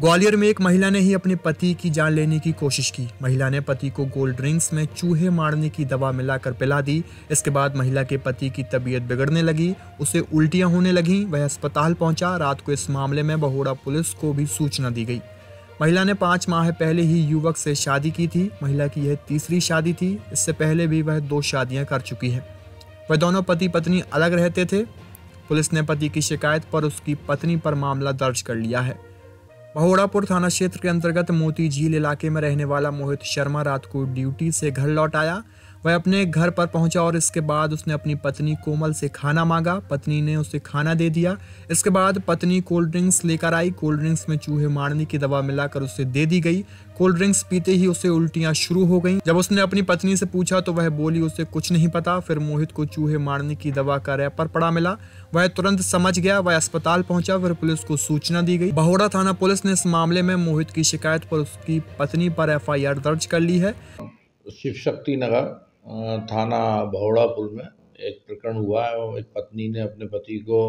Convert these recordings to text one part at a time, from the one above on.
ग्वालियर में एक महिला ने ही अपने पति की जान लेने की कोशिश की महिला ने पति को कोल्ड ड्रिंक्स में चूहे मारने की दवा मिलाकर पिला दी इसके बाद महिला के पति की तबीयत बिगड़ने लगी उसे उल्टियां होने लगीं वह अस्पताल पहुंचा रात को इस मामले में बहोड़ा पुलिस को भी सूचना दी गई महिला ने पाँच माह पहले ही युवक से शादी की थी महिला की यह तीसरी शादी थी इससे पहले भी वह दो शादियाँ कर चुकी है वह दोनों पति पत्नी अलग रहते थे पुलिस ने पति की शिकायत पर उसकी पत्नी पर मामला दर्ज कर लिया है महोड़ापुर थाना क्षेत्र के अंतर्गत मोती झील इलाके में रहने वाला मोहित शर्मा रात को ड्यूटी से घर लौट आया वह अपने घर पर पहुंचा और इसके बाद उसने अपनी पत्नी कोमल से खाना मांगा पत्नी ने उसे खाना दे दिया इसके बाद पत्नी कोल्ड ड्रिंक्स लेकर आई कोल्ड ड्रिंक्स में चूहे मारने की दवा मिलाकर उसे दे दी गई कोल्ड ड्रिंक्स पीते ही उसे उल्टियां शुरू हो गई जब उसने अपनी पत्नी से पूछा तो वह बोली उसे कुछ नहीं पता फिर मोहित को चूहे मारने की दवा का रैपर पड़ा मिला वह तुरंत समझ गया वह अस्पताल पहुंचा फिर पुलिस को सूचना दी गई बहोड़ा थाना पुलिस ने इस मामले में मोहित की शिकायत पर उसकी पत्नी पर एफ दर्ज कर ली है शिव शक्ति नगर थाना बहोड़ा पुल में एक प्रकरण हुआ है एक पत्नी ने अपने पति को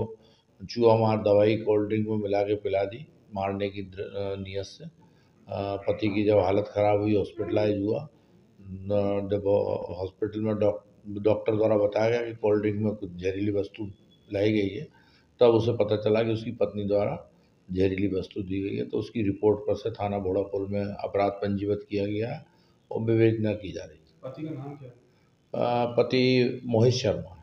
चूहा मार दवाई कोल्ड ड्रिंक में मिला के पिला दी मारने की नियत से पति की जब हालत ख़राब हुई हॉस्पिटलाइज हुआ जब हॉस्पिटल में डॉक्टर द्वारा बताया गया कि कोल्ड ड्रिंक में कुछ जहरीली वस्तु लाई गई है तब उसे पता चला कि उसकी पत्नी द्वारा जहरीली वस्तु दी गई है तो उसकी रिपोर्ट पर से थाना भोड़ापुर में अपराध पंजीबद्ध किया गया और विवेचना की जा रही है पति का नाम क्या है पति मोहित शर्मा